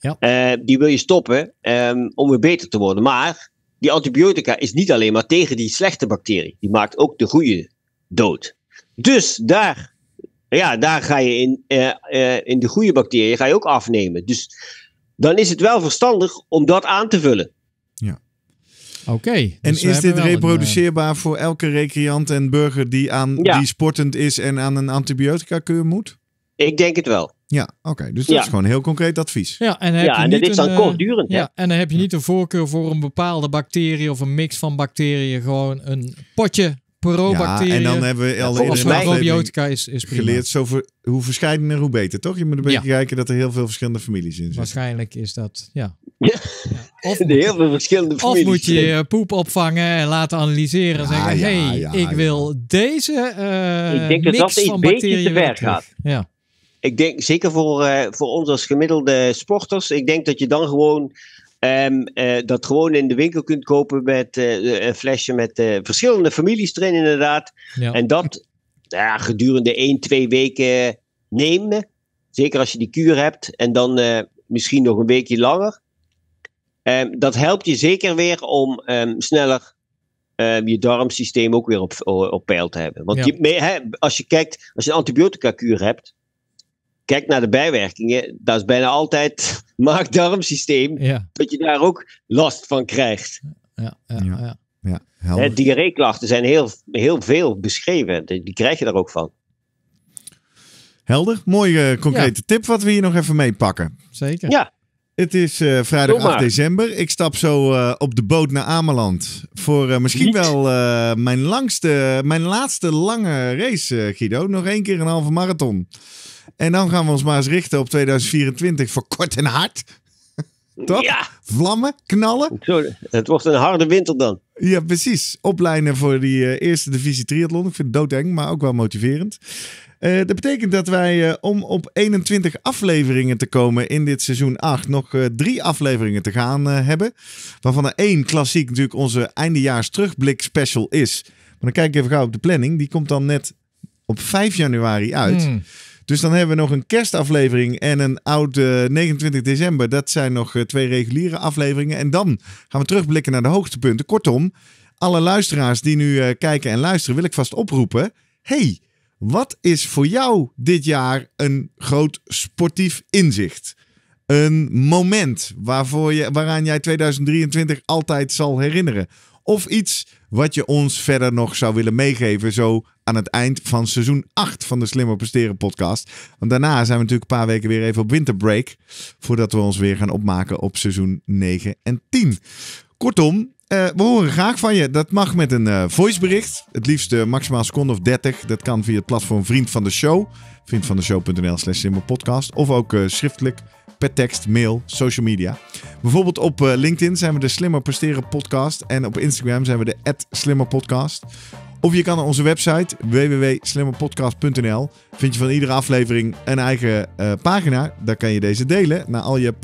Ja. Eh, die wil je stoppen ehm, om weer beter te worden. Maar die antibiotica is niet alleen maar tegen die slechte bacterie. Die maakt ook de goede dood. Dus daar ja, daar ga je in, eh, eh, in de goede bacteriën ga je ook afnemen. Dus dan is het wel verstandig om dat aan te vullen. Ja. Oké. en dus is dit eh, reproduceerbaar voor elke recreant en burger die, aan, die sportend is en aan een antibiotica keur moet? Ik denk het wel. Ja, oké. dus dat is gewoon heel concreet advies. Ja, en, heb ja, je en dit is dan kortdurend. Ja, en dan heb je niet een voorkeur voor een bepaalde bacterie of een mix van bacteriën. Gewoon een potje probacteriën. Ja, en dan hebben we al volgens mij probiotica is, is geleerd. hoe verscheidener, hoe beter, toch? Je moet een beetje kijken dat er heel veel verschillende families in zitten. Waarschijnlijk is dat, ja. [laughs] ja. Of, [laughs] heel veel verschillende families. Of moet je je poep opvangen en laten analyseren. en zeggen, hey, ik wil deze uh, Ik denk dat dat iets beetje te ver gaat. Ja. Ik denk, zeker voor, eh, voor ons als gemiddelde sporters, ik denk dat je dan gewoon Um, uh, dat gewoon in de winkel kunt kopen met uh, een flesje met verschillende families erin, inderdaad. En dat nou ja, gedurende één, twee weken nemen. Zeker als je die kuur hebt en dan misschien nog een weekje langer. Ehm, dat helpt je zeker weer om ehm, sneller je darmsysteem ook weer op, op peil te hebben. Want je, mee, hè, als je kijkt, als je een antibiotica kuur hebt, kijk naar de bijwerkingen, dat is bijna altijd [laughs] maak Darm ja. dat je daar ook last van krijgt. Ja, ja, ja. ja. Diarreeklachten zijn heel, heel veel beschreven, die, krijg je daar ook van. Helder, mooie eh, concrete tip wat we hier nog even meepakken. Zeker. Ja. Het is eh, vrijdag 8 december. Ik stap zo eh, op de boot naar Ameland. Voor misschien wel mijn, langste, mijn laatste lange race, Guido. Nog één keer een halve marathon. En dan gaan we ons maar eens richten op 2024 voor kort en hard. [laughs] Toch? Ja. Vlammen, knallen. Zo, het wordt een harde winter dan. Ja, precies. Opleinen voor die eh, eerste divisie triathlon. Ik vind het doodeng, maar ook wel motiverend. Eh, dat betekent dat wij, eh, om op 21 afleveringen te komen in dit seizoen 8, nog drie afleveringen te gaan hebben. Waarvan er één klassiek natuurlijk onze eindejaars terugblik special is. Maar dan kijk ik even gauw op de planning. Die komt dan net op 5 januari uit. Hmm. Dus dan hebben we nog een kerstaflevering en een oude 29 december. Dat zijn nog eh, twee reguliere afleveringen. En dan gaan we terugblikken naar de hoogtepunten. Kortom, alle luisteraars die nu eh, kijken en luisteren, wil ik vast oproepen. hey, wat is voor jou dit jaar een groot sportief inzicht? Een moment waarvoor je, waaraan jij 2023 altijd zal herinneren. Of iets wat je ons verder nog zou willen meegeven, zo aan het eind van seizoen 8 van de Slimmer Presteren podcast. Want daarna zijn we natuurlijk een paar weken weer even op winterbreak. Voordat we ons weer gaan opmaken op seizoen 9 en 10. Kortom, eh, we horen graag van je. Dat mag met een eh, voicebericht. Het liefst eh, maximaal seconde of 30. Dat kan via het platform Vriend van de Show. Vriendvandeshow.nl slash slimmerpodcast Of ook schriftelijk per tekst, mail, social media. Bijvoorbeeld op LinkedIn zijn we de Slimmer Presteren podcast. En op Instagram zijn we de Slimmer podcast. Of je kan naar onze website www.slimmerpodcast.nl. Vind je van iedere aflevering een eigen eh, pagina. Daar kan je deze delen naar al je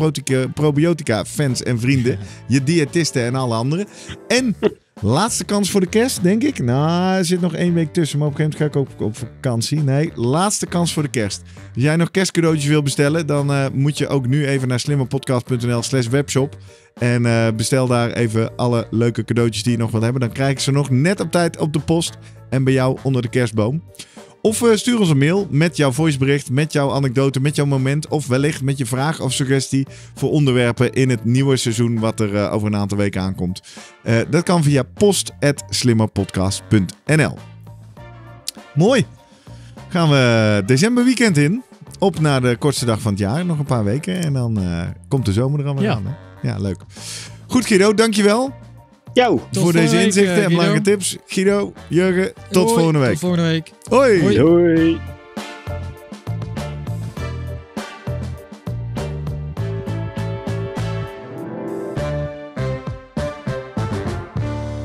probiotica fans en vrienden, [laughs] je diëtisten en alle anderen. En Laatste kans voor de kerst, denk ik. Nou, er zit nog één week tussen, maar op een gegeven moment ga ik ook op vakantie. Nee, laatste kans voor de kerst. Als jij nog kerstcadeautjes wil bestellen, dan eh, moet je ook nu even naar slimmerpodcast.nl slash webshop. En eh, bestel daar even alle leuke cadeautjes die je nog wilt hebben. Dan krijg ik ze nog net op tijd op de post en bij jou onder de kerstboom. Of eh, stuur ons een mail met jouw voicebericht, met jouw anekdote, met jouw moment. Of wellicht met je vraag of suggestie voor onderwerpen in het nieuwe seizoen wat er eh, over een aantal weken aankomt. Eh, dat kan via post.slimmerpodcast.nl Mooi. Gaan we decemberweekend in. Op naar de kortste dag van het jaar. Nog een paar weken en dan komt de zomer er allemaal aan. Ja, leuk. Goed, Guido. Dankjewel jou voor deze inzichten en belangrijke eh, tips. Guido, Jurgen, tot volgende week. Tot volgende week. Hoi. Hoi.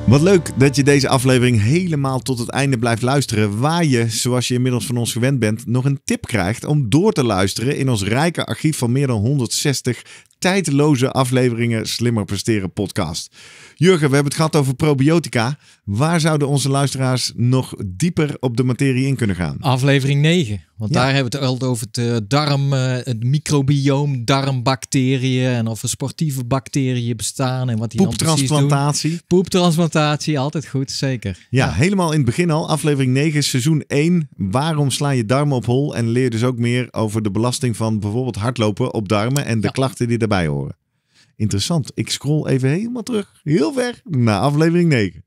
Wat leuk dat je deze aflevering helemaal tot het einde blijft luisteren. Waar je, zoals je inmiddels van ons gewend bent, nog een tip krijgt om door te luisteren in ons rijke archief van meer dan 160 tijdloze afleveringen Slimmer Presteren podcast. Jurgen, we hebben het gehad over probiotica. Waar zouden onze luisteraars nog dieper op de materie in kunnen gaan? Aflevering 9. Want daar hebben we het altijd over het eh, darm, eh, het microbioom, darmbacteriën en of er sportieve bacteriën bestaan en wat die Poeptransplantatie. Dan Poeptransplantatie, altijd goed, zeker. Ja, helemaal in het begin al, aflevering 9, seizoen 1. Waarom sla je darmen op hol? En leer dus ook meer over de belasting van bijvoorbeeld hardlopen op darmen en de klachten die er bij horen. Interessant. Ik scroll even helemaal terug, heel ver, naar aflevering 9.